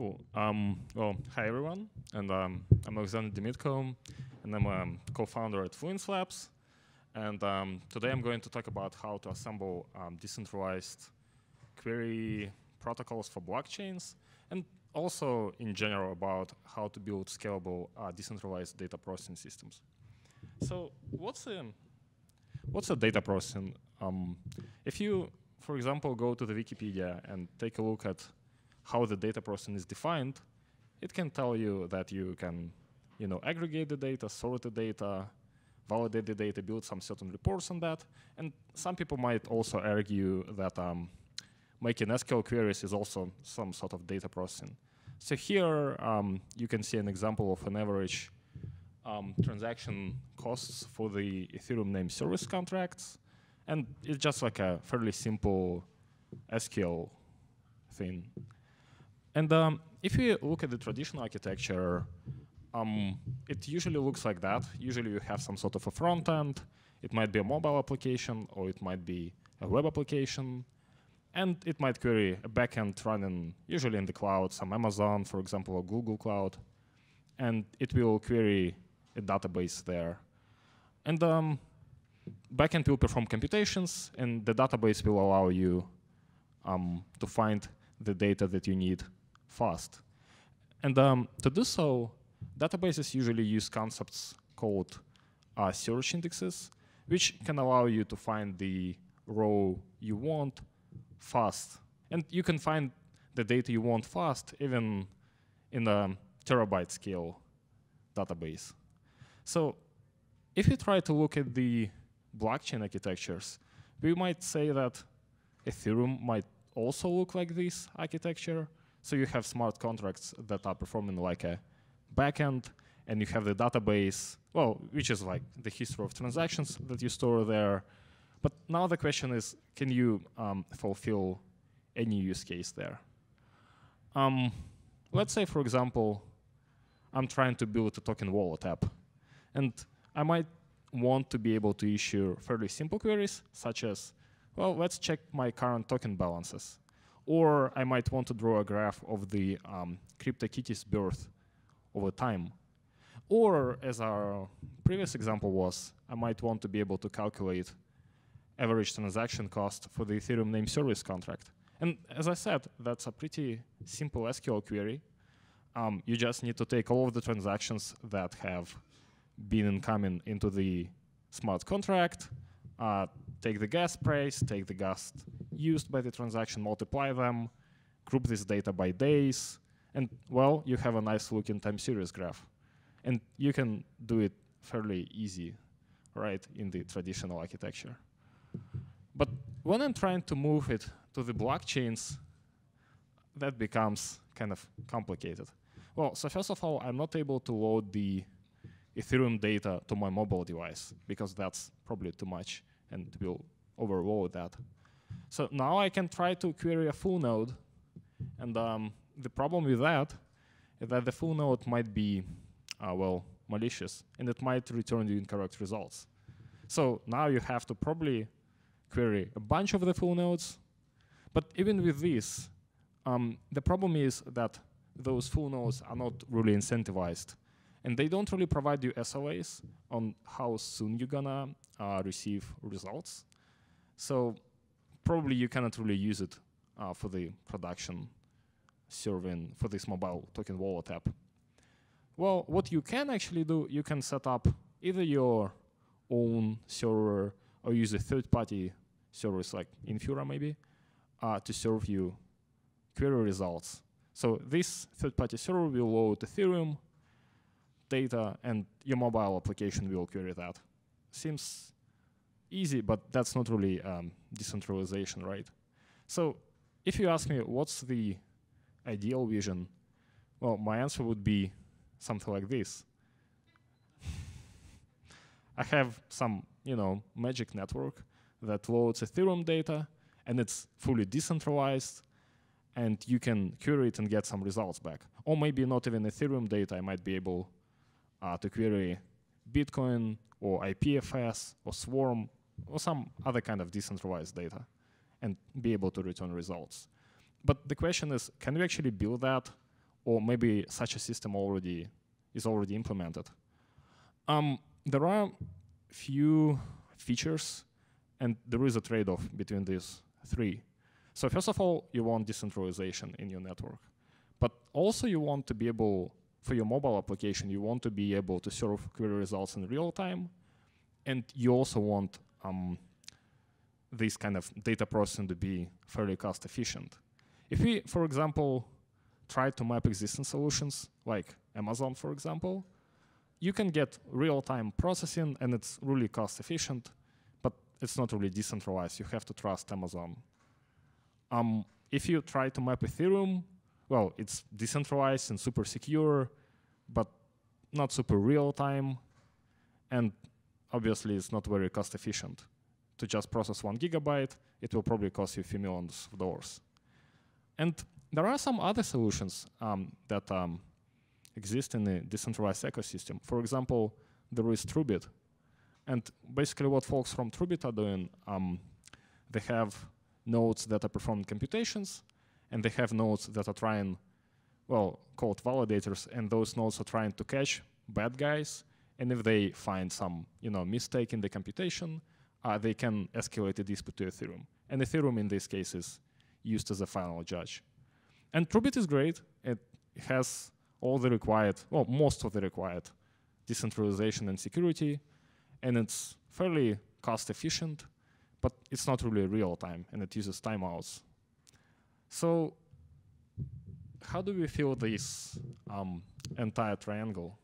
Cool. Um, well, hi everyone, and um, I'm Alexander Dimitko, and I'm a um, co-founder at Fluence Labs. And um, today I'm going to talk about how to assemble um, decentralized query protocols for blockchains, and also in general about how to build scalable uh, decentralized data processing systems. So what's a what's a data processing? Um, if you, for example, go to the Wikipedia and take a look at how the data processing is defined, it can tell you that you can, you know, aggregate the data, sort the data, validate the data, build some certain reports on that. And some people might also argue that um, making SQL queries is also some sort of data processing. So here um, you can see an example of an average um, transaction costs for the Ethereum name service contracts. And it's just like a fairly simple SQL thing. And um, if you look at the traditional architecture, um, it usually looks like that. Usually you have some sort of a front end. It might be a mobile application, or it might be a web application. And it might query a backend running usually in the cloud, some Amazon, for example, or Google Cloud. And it will query a database there. And um, backend will perform computations, and the database will allow you um, to find the data that you need fast. And um, to do so, databases usually use concepts called uh, search indexes, which can allow you to find the row you want fast. And you can find the data you want fast even in a terabyte scale database. So if you try to look at the blockchain architectures, we might say that Ethereum might also look like this architecture, so you have smart contracts that are performing like a backend, and you have the database, well, which is like the history of transactions that you store there. But now the question is, can you um, fulfill any use case there? Um, let's say, for example, I'm trying to build a token wallet app, and I might want to be able to issue fairly simple queries, such as, well, let's check my current token balances. Or I might want to draw a graph of the um, birth over time. Or, as our previous example was, I might want to be able to calculate average transaction cost for the Ethereum name service contract. And as I said, that's a pretty simple SQL query. Um, you just need to take all of the transactions that have been incoming into the smart contract, uh, take the gas price, take the gas used by the transaction, multiply them, group this data by days, and well, you have a nice looking time series graph. And you can do it fairly easy, right, in the traditional architecture. But when I'm trying to move it to the blockchains, that becomes kind of complicated. Well, so first of all, I'm not able to load the Ethereum data to my mobile device because that's probably too much and will overload that. So now I can try to query a full node. And um, the problem with that is that the full node might be, uh, well, malicious, and it might return you incorrect results. So now you have to probably query a bunch of the full nodes. But even with this, um, the problem is that those full nodes are not really incentivized. And they don't really provide you SLAs on how soon you're gonna uh, receive results. So probably you cannot really use it uh, for the production serving for this mobile token wallet app. Well, what you can actually do, you can set up either your own server or use a third-party service like Infura maybe uh, to serve you query results. So this third-party server will load Ethereum data and your mobile application will query that. Seems easy, but that's not really um, decentralization, right? So if you ask me what's the ideal vision, well, my answer would be something like this. I have some, you know, magic network that loads Ethereum data and it's fully decentralized and you can query it and get some results back. Or maybe not even Ethereum data, I might be able uh, to query Bitcoin or IPFS or Swarm or some other kind of decentralized data and be able to return results. But the question is, can we actually build that? Or maybe such a system already is already implemented. Um, there are few features, and there is a trade-off between these three. So first of all, you want decentralization in your network. But also you want to be able, for your mobile application, you want to be able to serve query results in real time, and you also want um, this kind of data processing to be fairly cost efficient. If we, for example, try to map existing solutions, like Amazon, for example, you can get real-time processing and it's really cost efficient, but it's not really decentralized. You have to trust Amazon. Um, if you try to map Ethereum, well, it's decentralized and super secure, but not super real-time. And obviously it's not very cost efficient to just process one gigabyte. It will probably cost you a few millions of dollars. And there are some other solutions um, that um, exist in the decentralized ecosystem. For example, there is Trubit. And basically what folks from Trubit are doing, um, they have nodes that are performing computations, and they have nodes that are trying, well, called validators, and those nodes are trying to catch bad guys and if they find some you know, mistake in the computation, uh, they can escalate the dispute to Ethereum. And Ethereum in this case is used as a final judge. And TrueBit is great. It has all the required, well, most of the required decentralization and security. And it's fairly cost efficient, but it's not really real time and it uses timeouts. So how do we feel this um, entire triangle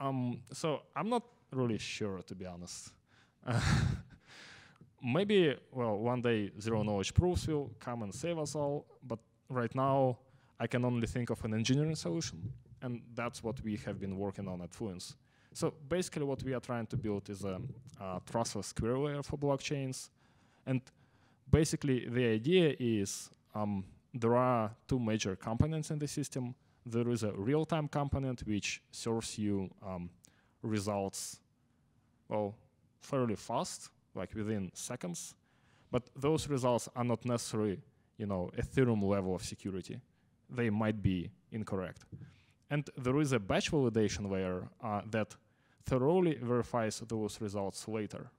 um, so I'm not really sure, to be honest. Maybe, well, one day zero knowledge proofs will come and save us all, but right now I can only think of an engineering solution, and that's what we have been working on at Fluence. So basically, what we are trying to build is a, a trustless query layer for blockchains, and basically the idea is um, there are two major components in the system there is a real-time component which serves you um, results, well, fairly fast, like within seconds. But those results are not necessarily, you know, Ethereum level of security. They might be incorrect. And there is a batch validation layer uh, that thoroughly verifies those results later.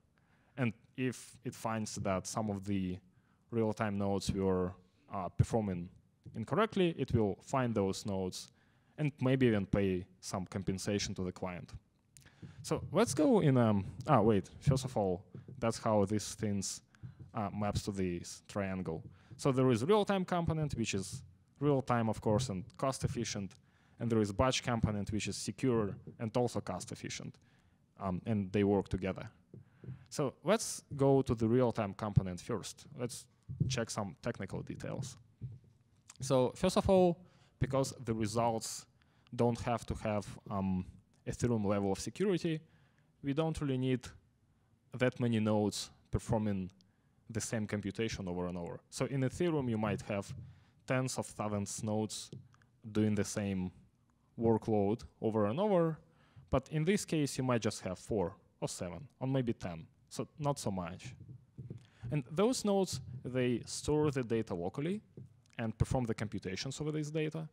And if it finds that some of the real-time nodes were uh, performing incorrectly, it will find those nodes and maybe even pay some compensation to the client. So let's go in, um, ah, wait, first of all, that's how these things uh, maps to this triangle. So there is real-time component, which is real-time, of course, and cost-efficient, and there is batch component, which is secure and also cost-efficient, um, and they work together. So let's go to the real-time component first. Let's check some technical details. So first of all, because the results don't have to have um, Ethereum level of security, we don't really need that many nodes performing the same computation over and over. So in Ethereum, you might have tens of thousands nodes doing the same workload over and over. But in this case, you might just have four or seven or maybe 10, so not so much. And those nodes, they store the data locally and perform the computations over this data.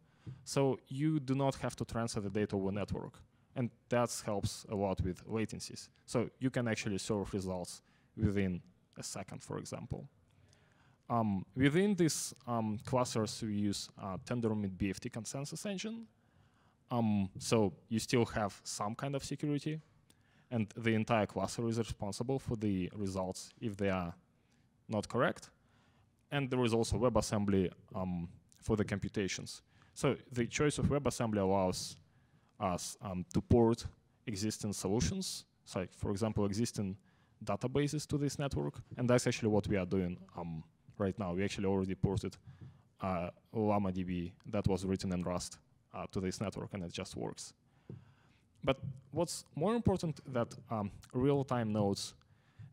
So you do not have to transfer the data over network. And that helps a lot with latencies. So you can actually serve results within a second, for example. Um, within these um, clusters, we use uh, Tendermint BFT consensus engine. Um, so you still have some kind of security, and the entire cluster is responsible for the results if they are not correct and there is also WebAssembly um, for the computations. So the choice of WebAssembly allows us um, to port existing solutions, so like for example, existing databases to this network, and that's actually what we are doing um, right now. We actually already ported uh, LlamaDB that was written in Rust uh, to this network, and it just works. But what's more important that um, real-time nodes,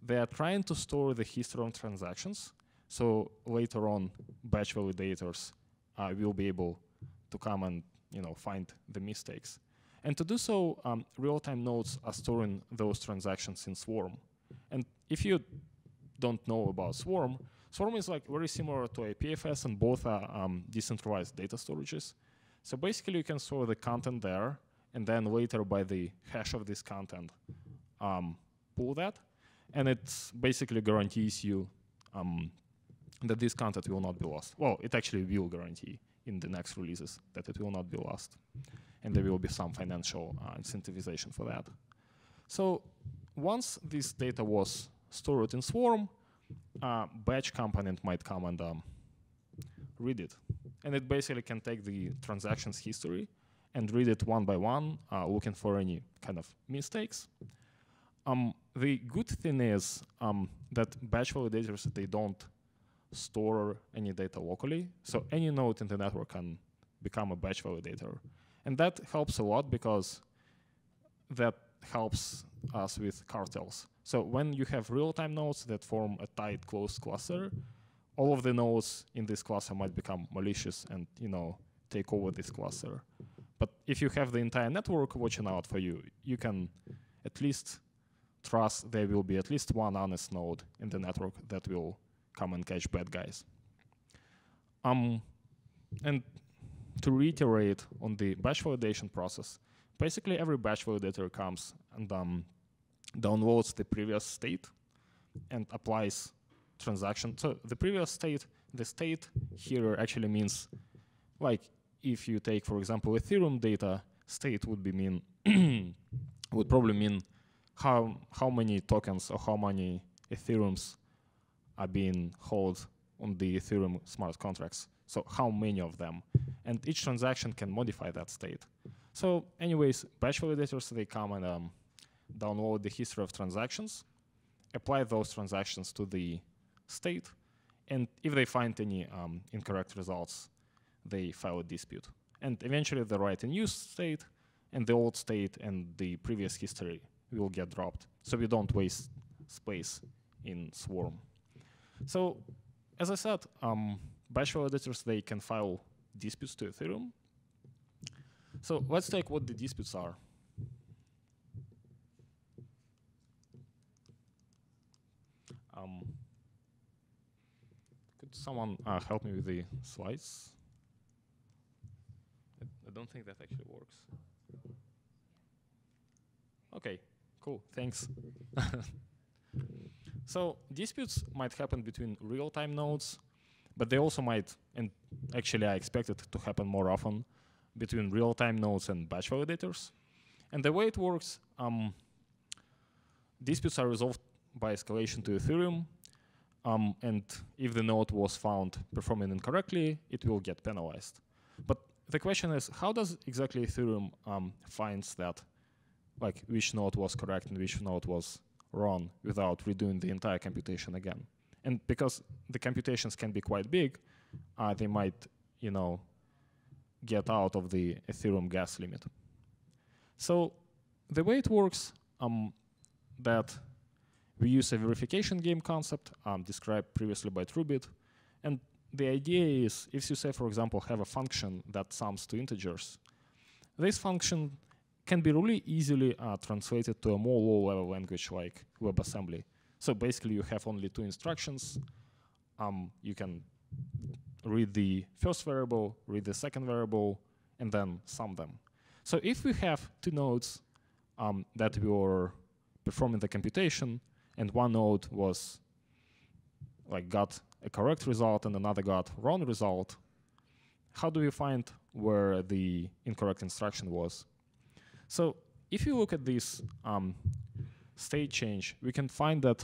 they are trying to store the history of transactions so later on, batch validators uh, will be able to come and you know find the mistakes. And to do so, um, real-time nodes are storing those transactions in Swarm. And if you don't know about Swarm, Swarm is like very similar to IPFS, and both are um, decentralized data storages. So basically, you can store the content there, and then later by the hash of this content, um, pull that, and it basically guarantees you um, that this content will not be lost. Well, it actually will guarantee in the next releases that it will not be lost. And there will be some financial uh, incentivization for that. So once this data was stored in Swarm, uh, batch component might come and um, read it. And it basically can take the transactions history and read it one by one, uh, looking for any kind of mistakes. Um, the good thing is um, that batch validators, they don't store any data locally. So any node in the network can become a batch validator. And that helps a lot because that helps us with cartels. So when you have real-time nodes that form a tight closed cluster, all of the nodes in this cluster might become malicious and you know take over this cluster. But if you have the entire network watching out for you, you can at least trust there will be at least one honest node in the network that will come and catch bad guys. Um, and to reiterate on the batch validation process, basically every batch validator comes and um, downloads the previous state and applies transaction. So the previous state, the state here actually means like if you take, for example, Ethereum data, state would be mean would probably mean how how many tokens or how many Ethereums are being held on the Ethereum smart contracts. So how many of them? And each transaction can modify that state. So anyways, batch validators, they come and um, download the history of transactions, apply those transactions to the state, and if they find any um, incorrect results, they file a dispute. And eventually the write and new state, and the old state and the previous history will get dropped. So we don't waste space in Swarm. So as I said, um, batch validators, they can file disputes to Ethereum. So let's take what the disputes are. Um, could someone uh, help me with the slides? I don't think that actually works. Okay, cool, thanks. So disputes might happen between real-time nodes, but they also might, and actually I expect it to happen more often, between real-time nodes and batch validators. And the way it works, um, disputes are resolved by escalation to Ethereum, um, and if the node was found performing incorrectly, it will get penalized. But the question is, how does exactly Ethereum um, finds that, like which node was correct and which node was run without redoing the entire computation again. And because the computations can be quite big, uh, they might, you know, get out of the Ethereum gas limit. So the way it works um, that we use a verification game concept um, described previously by Trubit. And the idea is if you say, for example, have a function that sums two integers, this function can be really easily uh, translated to a more low-level language like WebAssembly. So basically, you have only two instructions. Um, you can read the first variable, read the second variable, and then sum them. So if we have two nodes um, that were performing the computation, and one node was like got a correct result and another got wrong result, how do we find where the incorrect instruction was? So if you look at this um, state change, we can find that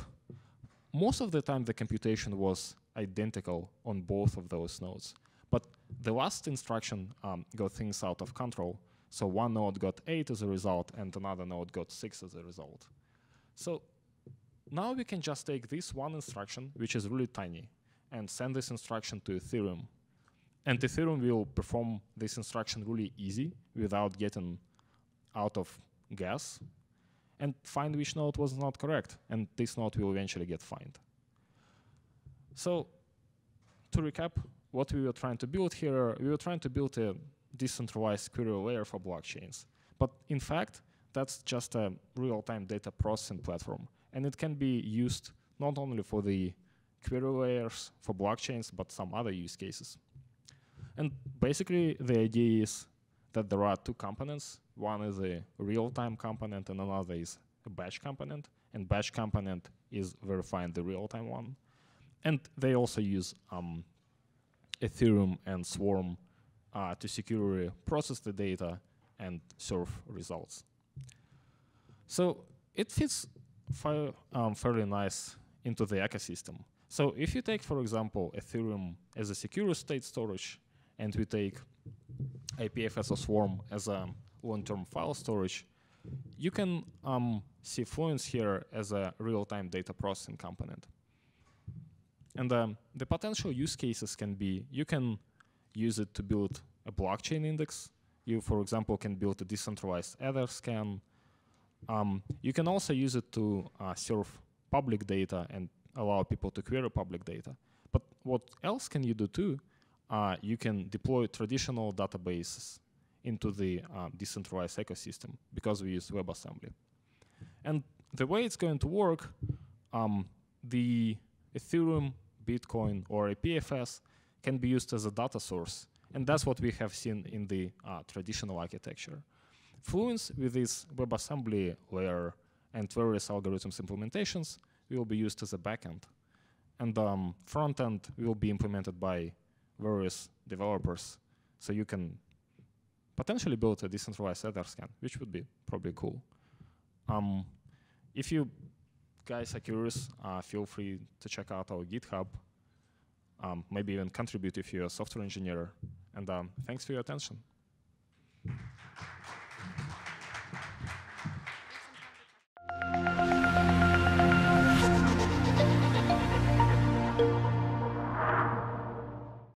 most of the time the computation was identical on both of those nodes. But the last instruction um, got things out of control. So one node got 8 as a result, and another node got 6 as a result. So now we can just take this one instruction, which is really tiny, and send this instruction to Ethereum. And Ethereum will perform this instruction really easy without getting out of gas and find which node was not correct. And this node will eventually get fined. So to recap, what we were trying to build here, we were trying to build a decentralized query layer for blockchains. But in fact, that's just a real-time data processing platform. And it can be used not only for the query layers, for blockchains, but some other use cases. And basically, the idea is that there are two components. One is a real-time component and another is a batch component. And batch component is verifying the real-time one. And they also use um, Ethereum and Swarm uh, to securely uh, process the data and serve results. So it fits um, fairly nice into the ecosystem. So if you take, for example, Ethereum as a secure state storage, and we take APFS as a swarm as a long-term file storage, you can um, see Fluence here as a real-time data processing component. And um, the potential use cases can be, you can use it to build a blockchain index. You, for example, can build a decentralized Ether scan. Um, you can also use it to uh, serve public data and allow people to query public data. But what else can you do too uh, you can deploy traditional databases into the uh, decentralized ecosystem because we use WebAssembly. And the way it's going to work, um, the Ethereum, Bitcoin, or a PFS can be used as a data source. And that's what we have seen in the uh, traditional architecture. Fluence, with its WebAssembly layer and various algorithms implementations, will be used as a backend. And um, frontend will be implemented by various developers. So you can potentially build a decentralized scan, which would be probably cool. Um, if you guys are curious, uh, feel free to check out our GitHub. Um, maybe even contribute if you're a software engineer. And um, thanks for your attention.